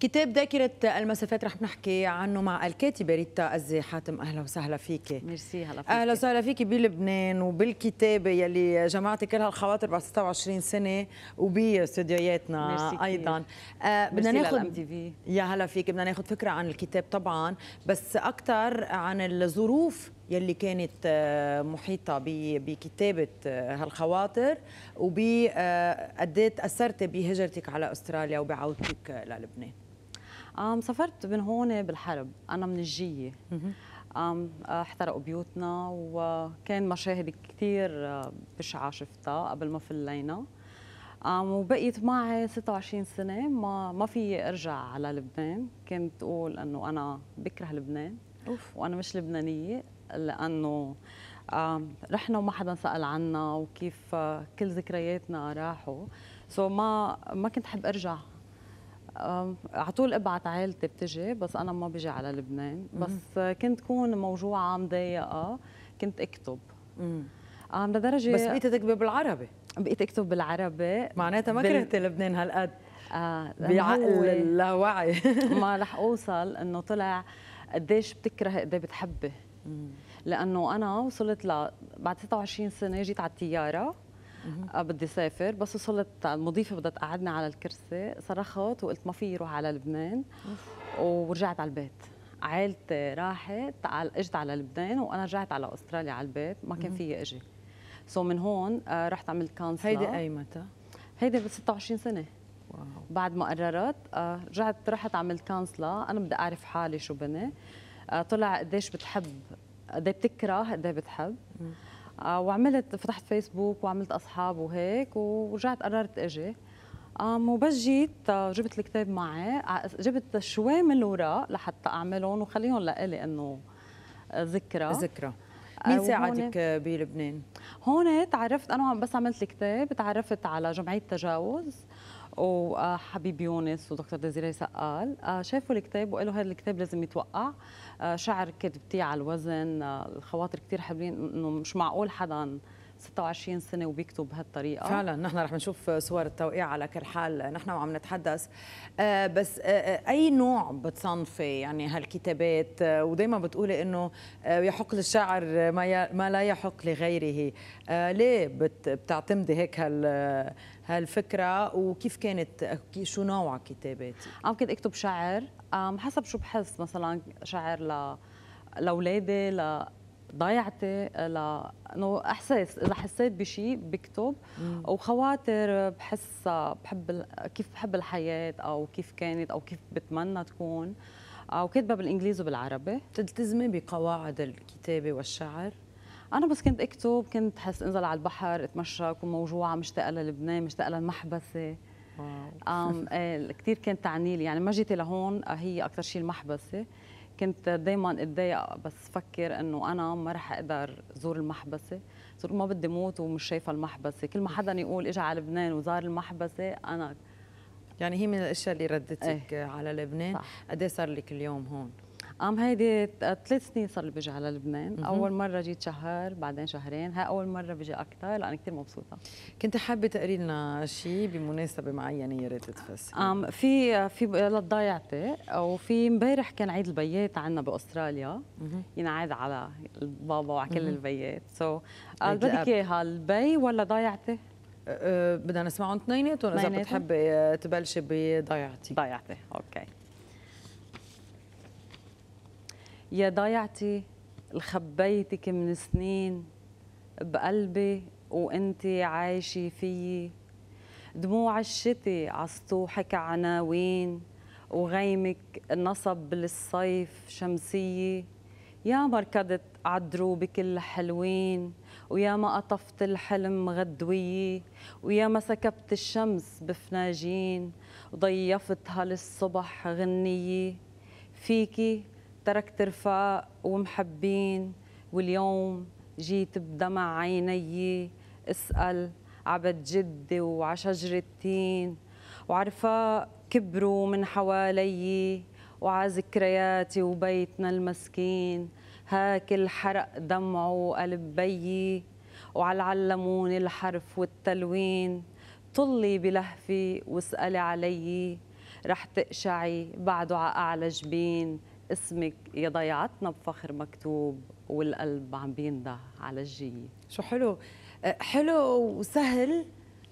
كتاب ذاكرة المسافات رح نحكي عنه مع الكاتبة ريتا أزي حاتم أهلا وسهلا فيك ميرسي هلا فيك أهلا وسهلا فيك بلبنان وبالكتابة يلي جمعتي كل هالخواطر بعد 26 سنة وباستديوهاتنا أيضا آه، بدنا ناخذ يا هلا فيك بدنا ناخذ فكرة عن الكتاب طبعا بس أكثر عن الظروف يلي كانت آه، محيطه بكتابه آه، هالخواطر وبقديت إيه تاثرتي بهجرتك على استراليا وبعودتك للبنان أم سافرت من هون بالحرب أنا من الجية أم آه، احترقوا بيوتنا وكان مشاهد كثير آه، بشعة شفتها قبل ما فلينا وبقيت معي 26 سنة ما ما في ارجع على لبنان كنت اقول انه انا بكره لبنان أوف. وانا مش لبنانية لانه رحنا وما حدا سأل عنا وكيف آه، كل ذكرياتنا راحوا سو ما ما كنت حب ارجع على طول ابعت عائلتي بتجي بس انا ما بجي على لبنان بس كنت كون موجوعه مضايقه كنت اكتب امم لدرجه بس بقيت تكتبي بالعربي بقيت اكتب بالعربي معناتها ما بال... كرهتي لبنان هالقد آه بعقل اللاوعي ما رح اوصل انه طلع قديش بتكره قد بتحبي لانه انا وصلت ل بعد 26 سنه جيت على الطياره آه، بدي سافر بس وصلت المضيفه بدها تقعدنا على الكرسي صرخت وقلت ما في روح على لبنان ورجعت على البيت عائلتي راحت اجت على لبنان وانا رجعت على استراليا على البيت ما كان في اجي سو من هون آه، رحت عملت كونسلر هيدي اي متى؟ هيدي ب 26 سنه واو. بعد ما قررت آه، رجعت رحت عملت كونسلر انا بدي اعرف حالي شو بني طلع قديش بتحب قد بتكره قد بتحب آه، وعملت فتحت فيسبوك وعملت اصحاب وهيك ورجعت قررت اجي آه، وبس جيت آه، جبت الكتاب معي جبت شوي من الاوراق لحتى اعملهم وخليهم لإلي انه ذكرى ذكرى مين ساعدك بلبنان؟ هون تعرفت انا بس عملت الكتاب تعرفت على جمعيه تجاوز وحبيب يونس ودكتور دزيري سقال آه، شافوا الكتاب وقالوا هذا الكتاب لازم يتوقع آه، شعر كتبتيه على الوزن آه، الخواطر كثير حابين انه مش معقول حدا 26 سنه وبيكتب بهالطريقه فعلا نحن رح نشوف صور التوقيع على كل حال نحن وعم نتحدث آه، بس آه، آه، اي نوع بتصنفي يعني هالكتابات ودائما بتقولي انه يحق للشاعر ما, لا يحق لغيره ليه بتعتمدي هيك هال هالفكره وكيف كانت شو نوع كتاباتي عم كنت اكتب شعر حسب شو بحس مثلا شعر ل لاولادي ضيعتي آه، لانه احساس اذا حسيت بشيء بكتب وخواطر بحسها بحب كيف بحب الحياه او كيف كانت او كيف بتمنى تكون او آه، كاتبه بالانجليزي وبالعربي تلتزمي بقواعد الكتابه والشعر انا بس كنت اكتب كنت حس انزل على البحر اتمشى اكون موجوعه مشتاقه للبنان مشتاقه للمحبسه واو آه، كثير كانت تعني لي يعني ما جيتي لهون هي اكثر شيء المحبسه كنت دائما اتضايق بس فكر انه انا ما رح اقدر زور المحبسه صرت ما بدي موت ومش شايفه المحبسه كل ما حدا يقول اجى على لبنان وزار المحبسه انا يعني هي من الاشياء اللي ردتك ايه. على لبنان قد صار لك اليوم هون قام هيدي ثلاث سنين صار لي بيجي على لبنان، أول مرة جيت شهر بعدين شهرين، هاي أول مرة بيجي أكثر لان كثير مبسوطة. كنت حابة تقري لنا شيء بمناسبة معينة يا ريت تفسري. أم في في لضيعتي وفي امبارح كان عيد البيات عندنا بأستراليا ينعاد على البابا وعلى كل البيات، سو قال آه، بدك إياها البي ولا ضيعتي؟ أه، أه، بدنا نسمعهم اثنيناتهم اذا بتحبي تبلشي بضيعتي ضيعتي اوكي يا ضيعتي خبيتك من سنين بقلبي وانت عايشة فيي دموع الشتي عسطوحك عناوين وغيمك نصب للصيف شمسية يا ما ركضت عدروبك الحلوين ويا ما قطفت الحلم غدوية ويا ما سكبت الشمس بفناجين وضيفتها للصبح غنية فيكي تركت رفاق ومحبين واليوم جيت بدمع عيني اسأل عبد جدي وعشجر التين وعرفاق كبروا من حوالي وعا ذكرياتي وبيتنا المسكين هاك الحرق دمعه وقلب بيي وعلى علموني الحرف والتلوين طلي بلهفي واسألي علي رح تقشعي بعده على أعلى جبين اسمك يا ضيعتنا بفخر مكتوب والقلب عم بينده على الجيه شو حلو أه، حلو وسهل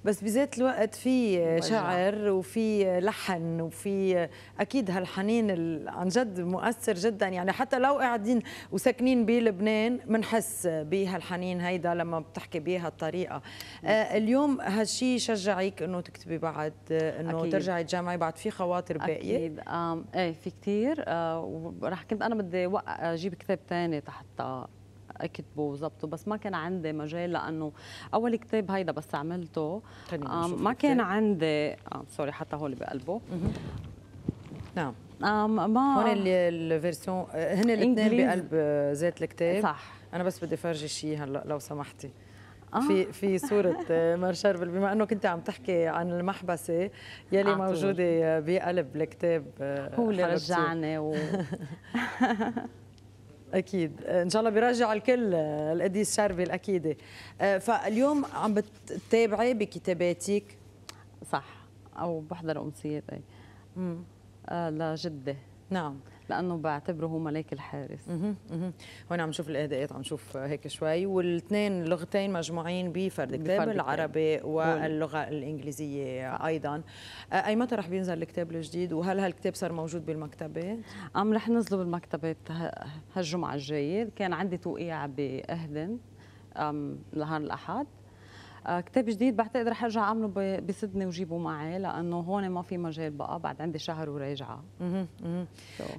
بس بذات الوقت في شعر وفي لحن وفي اكيد هالحنين عن جد مؤثر جدا يعني حتى لو قاعدين وساكنين بلبنان بنحس بهالحنين هيدا لما بتحكي بها الطريقه آه، اليوم هالشيء شجعك انه تكتبي بعد انه ترجعي تجمعي بعد في خواطر باقيه اكيد ايه في كثير آه، وراح كنت انا بدي اجيب كتاب ثاني تحت كتبه وظبطه بس ما كان عندي مجال لانه اول كتاب هيدا بس عملته ما كان عندي سوري آه، حتى هول بقلبه نعم ما هون الفيرسيون آه، هن الاثنين بقلب آه، ذات الكتاب صح انا بس بدي فرجي شيء هلا لو سمحتي في في صورة مار شربل بما انه كنت عم تحكي عن المحبسة يلي عطول. موجودة بقلب الكتاب هو اللي رجعني و اكيد ان شاء الله بيرجع الكل القديس شربي الاكيده آه، فاليوم عم بتتابعي بكتاباتك صح او بحضر امسيات اي آه، لجده نعم لانه بعتبره هو ملاك الحارس هون عم نشوف الاهداءات عم نشوف هيك شوي والاثنين لغتين مجموعين بفرد كتاب العربي واللغه الانجليزيه ايضا اي متى رح بينزل الكتاب الجديد وهل هالكتاب صار موجود بالمكتبات عم رح نزله بالمكتبات هالجمعه الجايه كان عندي توقيع باهدن نهار الاحد آه، كتاب جديد بعتقد رح ارجع اعمله بسدني وجيبه معي لانه هون ما في مجال بقى بعد عندي شهر وراجعه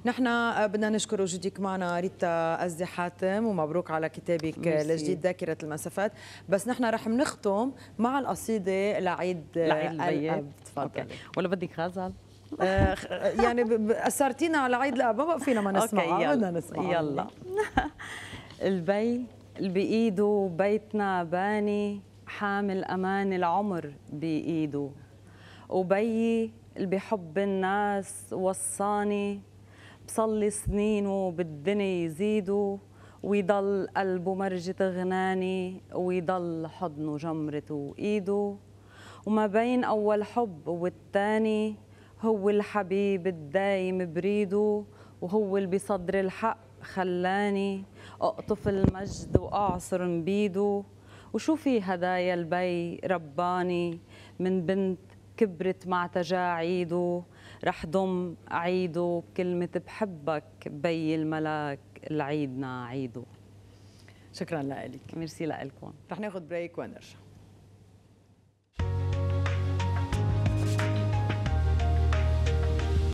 نحن آه، بدنا نشكر وجودك معنا ريتا أزدي حاتم ومبروك على كتابك الجديد ذاكره المسافات بس نحن رح نختم مع القصيده لعيد آه، لعيد الاب تفضلي ولا بدك غزل يعني اثرتينا على عيد الاب ما فينا ما نسمع بدنا نسمع يلا البي اللي بايده بيتنا باني حامل أمان العمر بإيده وبيي اللي بحب الناس وصاني بصلي سنينه بالدنيا يزيدوا ويضل قلبه مرجة غناني ويضل حضنه جمرته وإيده وما بين أول حب والتاني هو الحبيب الدايم بريده وهو اللي بصدر الحق خلاني أقطف المجد وأعصر مبيده وشو في هدايا البي رباني من بنت كبرت مع تجاعيده رح ضم عيده بكلمة بحبك بي الملاك العيدنا عيده شكرا لك ميرسي لكم رح ناخذ بريك ونرجع